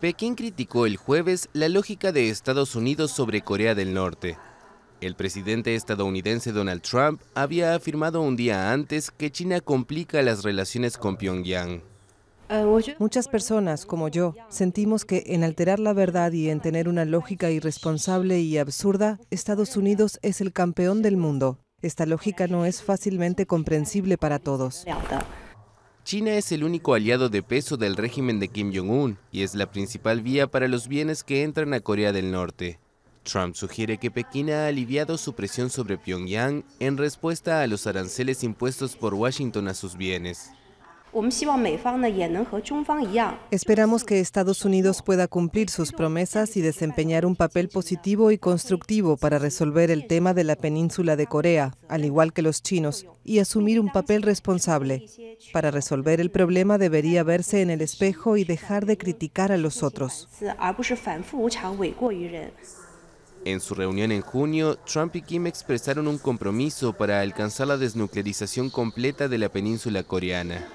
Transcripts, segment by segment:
Pekín criticó el jueves la lógica de Estados Unidos sobre Corea del Norte. El presidente estadounidense Donald Trump había afirmado un día antes que China complica las relaciones con Pyongyang. Muchas personas, como yo, sentimos que en alterar la verdad y en tener una lógica irresponsable y absurda, Estados Unidos es el campeón del mundo. Esta lógica no es fácilmente comprensible para todos. China es el único aliado de peso del régimen de Kim Jong-un y es la principal vía para los bienes que entran a Corea del Norte. Trump sugiere que Pekín ha aliviado su presión sobre Pyongyang en respuesta a los aranceles impuestos por Washington a sus bienes. Esperamos que Estados Unidos pueda cumplir sus promesas y desempeñar un papel positivo y constructivo para resolver el tema de la península de Corea, al igual que los chinos, y asumir un papel responsable. Para resolver el problema debería verse en el espejo y dejar de criticar a los otros. En su reunión en junio, Trump y Kim expresaron un compromiso para alcanzar la desnuclearización completa de la península coreana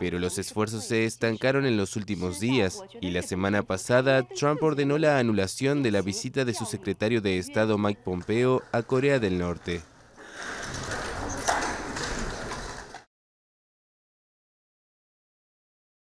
pero los esfuerzos se estancaron en los últimos días y la semana pasada Trump ordenó la anulación de la visita de su secretario de Estado Mike Pompeo a Corea del Norte.